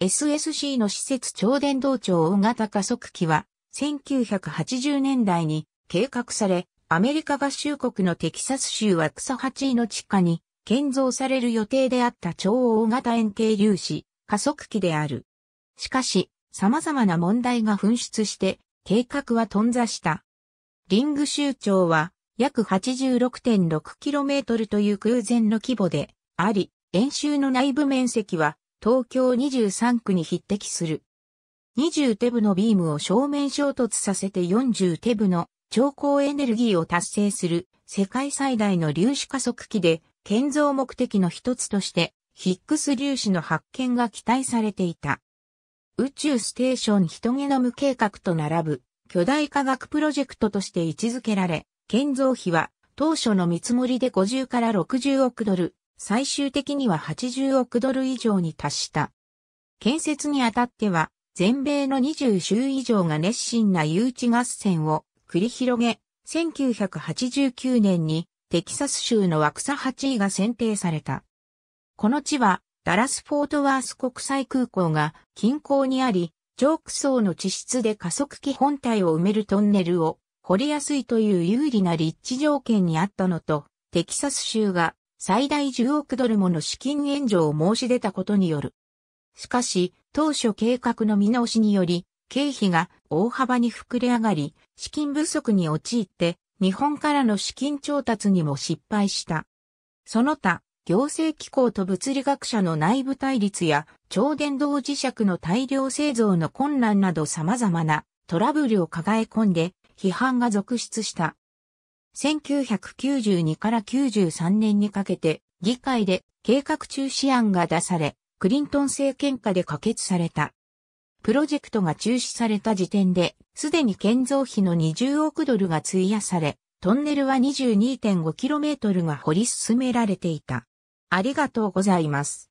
SSC の施設超電導庁大型加速器は、1980年代に計画され、アメリカ合衆国のテキサス州は草8位の地下に建造される予定であった超大型円形粒子、加速器である。しかし、様々な問題が噴出して、計画は頓挫した。リング州長は、約 86.6km という空前の規模で、あり、演習の内部面積は東京23区に匹敵する。20テブのビームを正面衝突させて40テブの超高エネルギーを達成する世界最大の粒子加速器で建造目的の一つとしてヒックス粒子の発見が期待されていた。宇宙ステーションヒトゲノム計画と並ぶ巨大科学プロジェクトとして位置づけられ、建造費は当初の見積もりで50から60億ドル、最終的には80億ドル以上に達した。建設にあたっては、全米の20州以上が熱心な誘致合戦を繰り広げ、1989年にテキサス州のワクサ8位が選定された。この地はダラス・フォートワース国際空港が近郊にあり、上空層の地質で加速器本体を埋めるトンネルを掘りやすいという有利な立地条件にあったのと、テキサス州が最大10億ドルもの資金援助を申し出たことによる。しかし、当初計画の見直しにより、経費が大幅に膨れ上がり、資金不足に陥って、日本からの資金調達にも失敗した。その他、行政機構と物理学者の内部対立や、超電導磁石の大量製造の困難など様々なトラブルを抱え込んで、批判が続出した。1992から93年にかけて議会で計画中止案が出され、クリントン政権下で可決された。プロジェクトが中止された時点で、すでに建造費の20億ドルが費やされ、トンネルは 22.5km が掘り進められていた。ありがとうございます。